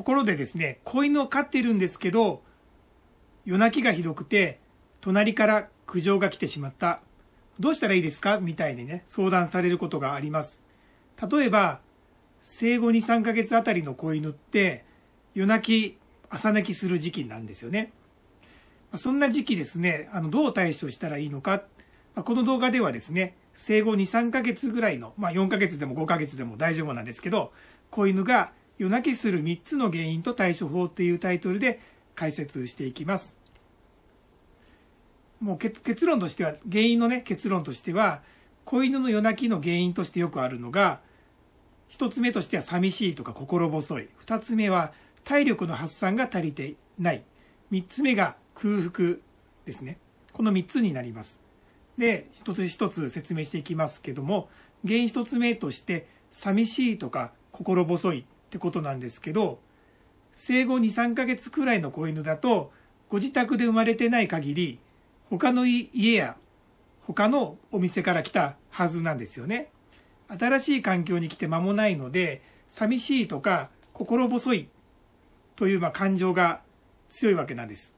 ところでですね、子犬を飼っているんですけど、夜泣きがひどくて、隣から苦情が来てしまった。どうしたらいいですかみたいにね、相談されることがあります。例えば、生後2、3ヶ月あたりの子犬って、夜泣き、朝泣きする時期なんですよね。そんな時期ですね、あの、どう対処したらいいのか。この動画ではですね、生後2、3ヶ月ぐらいの、まあ4ヶ月でも5ヶ月でも大丈夫なんですけど、子犬が夜泣きする3つの原因と対処法っていうタイトルで解説していきます。もう結論としては、原因のね、結論としては、子犬の夜泣きの原因としてよくあるのが、1つ目としては寂しいとか心細い。2つ目は体力の発散が足りてない。3つ目が空腹ですね。この3つになります。で、一つ一つ説明していきますけども、原因1つ目として寂しいとか心細いってことなんですけど生後23ヶ月くらいの子犬だとご自宅で生まれてない限り他の家や他のお店から来たはずなんですよね。新しい環境に来て間もないので寂しいとか心細いというまあ感情が強いわけなんです。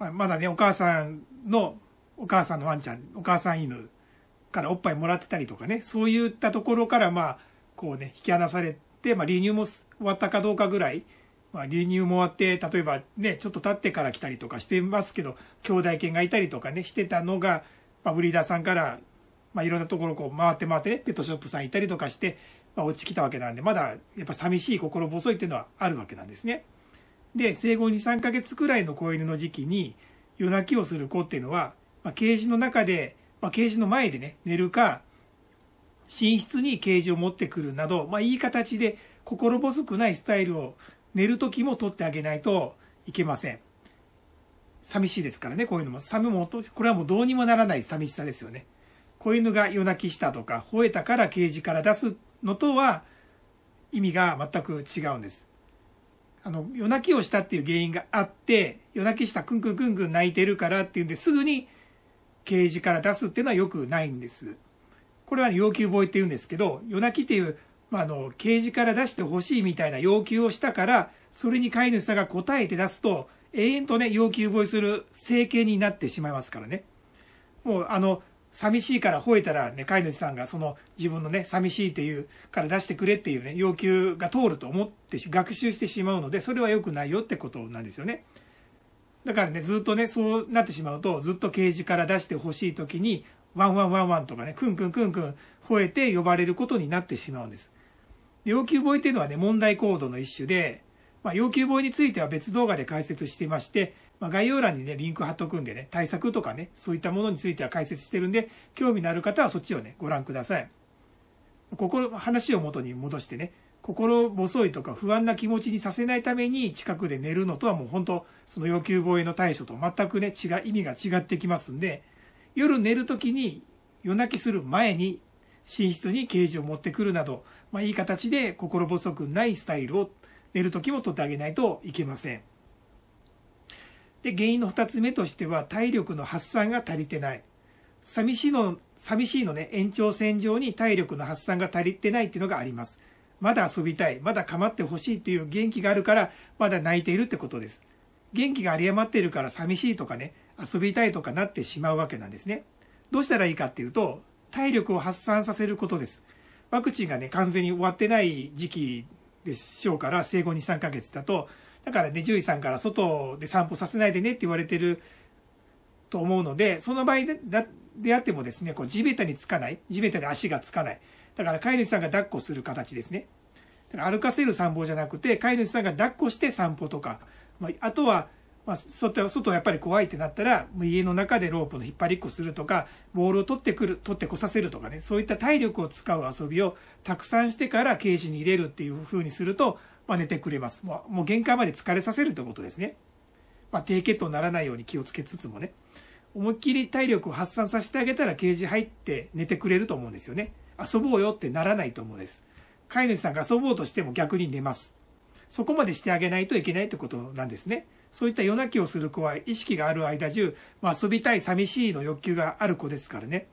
まあ、まだねお母さんのお母さんのワンちゃんお母さん犬からおっぱいもらってたりとかねそういったところからまあこうね引き離されて、まあ、離乳も終わったかどうかぐらい、まあ、離乳も終わって例えばねちょっと経ってから来たりとかしてますけど兄弟犬がいたりとかねしてたのが、まあ、ブリーダーさんから、まあ、いろんなところこう回って回ってねペットショップさん行ったりとかして、まあ、落ちきたわけなんでまだやっぱ寂しい心細いっていうのはあるわけなんですね。で生後23ヶ月くらいの子犬の時期に夜泣きをする子っていうのは、まあ、ケージの中で、まあ、ケージの前でね寝るか寝室にケージを持ってくるなど、まあ、いい形で心細くないスタイルを寝る時も取ってあげないといけません寂しいですからねこういうのも寒もこれはもうどうにもならない寂しさですよね子犬が夜泣きしたとか吠えたからケージから出すのとは意味が全く違うんですあの夜泣きをしたっていう原因があって夜泣きしたクンクンクンクン泣いてるからっていうんですぐにケージから出すっていうのはよくないんですこれは要求防衛って言うんですけど、夜泣きっていう、まあ、あの、ケージから出してほしいみたいな要求をしたから、それに飼い主さんが答えて出すと、永遠とね、要求防衛する整形になってしまいますからね。もう、あの、寂しいから吠えたらね、飼い主さんがその自分のね、寂しいっていうから出してくれっていうね、要求が通ると思って学習してしまうので、それは良くないよってことなんですよね。だからね、ずっとね、そうなってしまうと、ずっとケージから出してほしい時に、ワンワンワンワンとかね、クンクンクンクン吠えて呼ばれることになってしまうんです。で要求防衛っていうのはね、問題行動の一種で、まあ、要求防衛については別動画で解説していまして、まあ、概要欄にね、リンク貼っとくんでね、対策とかね、そういったものについては解説してるんで、興味のある方はそっちをね、ご覧ください。心、話を元に戻してね、心細いとか不安な気持ちにさせないために近くで寝るのとはもう本当、その要求防衛の対処と全くね、違う、意味が違ってきますんで、夜寝るときに夜泣きする前に寝室にケージを持ってくるなど、まあ、いい形で心細くないスタイルを寝る時も取ってあげないといけません。で原因の2つ目としては体力の発散が足りてない寂しいの寂しいのね延長線上に体力の発散が足りてないっていうのがありますまだ遊びたいまだ構ってほしいっていう元気があるからまだ泣いているってことです元気が有り余っているから寂しいとかね、遊びたいとかなってしまうわけなんですね。どうしたらいいかっていうと、体力を発散させることです。ワクチンがね、完全に終わってない時期でしょうから、生後2、3ヶ月だと、だからね、獣医さんから外で散歩させないでねって言われてると思うので、その場合であってもですね、こう地べたにつかない、地べたで足がつかない。だから飼い主さんが抱っこする形ですね。だから歩かせる散歩じゃなくて、飼い主さんが抱っこして散歩とか、まあ、あとは、まあ、外外やっぱり怖いってなったらもう家の中でロープの引っ張りっこするとかボールを取ってくる取ってこさせるとかねそういった体力を使う遊びをたくさんしてからケージに入れるっていうふうにすると、まあ、寝てくれますもうもう限界まで疲れさせるってことですね、まあ、低血糖にならないように気をつけつつもね思いっきり体力を発散させてあげたらケージ入って寝てくれると思うんですよね遊ぼうよってならないと思うんです飼い主さんが遊ぼうとしても逆に寝ますそこまでしてあげないといけないってことなんですね。そういった夜泣きをする子は意識がある間中、まあ、遊びたい、寂しいの欲求がある子ですからね。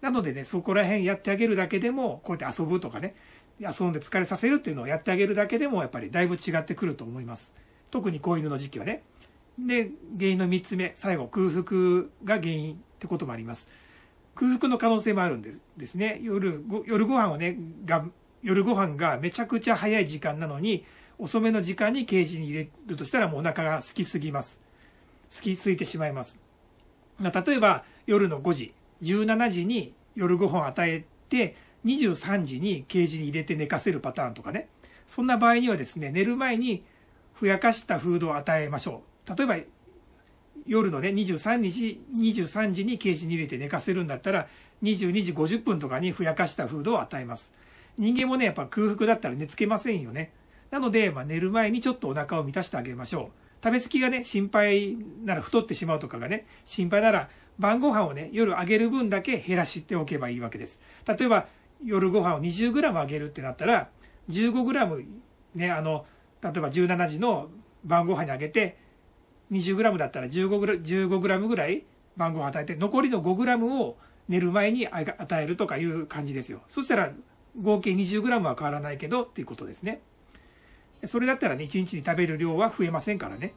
なのでね、そこら辺やってあげるだけでも、こうやって遊ぶとかね、遊んで疲れさせるっていうのをやってあげるだけでも、やっぱりだいぶ違ってくると思います。特に子犬の時期はね。で、原因の3つ目、最後、空腹が原因ってこともあります。空腹の可能性もあるんですですね。夜ご、夜ご飯をね、が、夜ご飯がめちゃくちゃ早い時間なのに、遅めの時間にケージに入れるとしたらもうお腹が空きすぎます空きすいてしまいます例えば夜の5時17時に夜ご飯与えて23時にケージに入れて寝かせるパターンとかねそんな場合にはですね寝る前にふやかしたフードを与えましょう例えば夜のね23日23時にケージに入れて寝かせるんだったら22時50分とかにふやかしたフードを与えます人間もねやっぱ空腹だったら寝つけませんよねなので、まあ、寝る前にちょっとお腹を満たしてあげましょう。食べ過ぎがね、心配なら太ってしまうとかがね、心配なら晩ご飯をね、夜あげる分だけ減らしておけばいいわけです。例えば、夜ご飯を 20g あげるってなったら、15g ね、あの、例えば17時の晩ご飯にあげて、20g だったら 15g, 15g ぐらい晩ご飯与えて、残りの 5g を寝る前に与えるとかいう感じですよ。そしたら、合計 20g は変わらないけどっていうことですね。それだったらね、1日に食べる量は増えませんからね。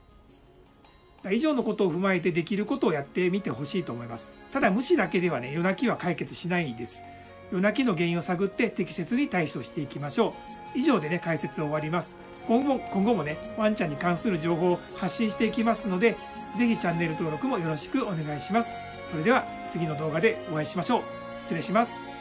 だ以上のことを踏まえてできることをやってみてほしいと思います。ただ無視だけではね、夜泣きは解決しないです。夜泣きの原因を探って適切に対処していきましょう。以上でね、解説を終わります。今後も、今後もね、ワンちゃんに関する情報を発信していきますので、ぜひチャンネル登録もよろしくお願いします。それでは次の動画でお会いしましょう。失礼します。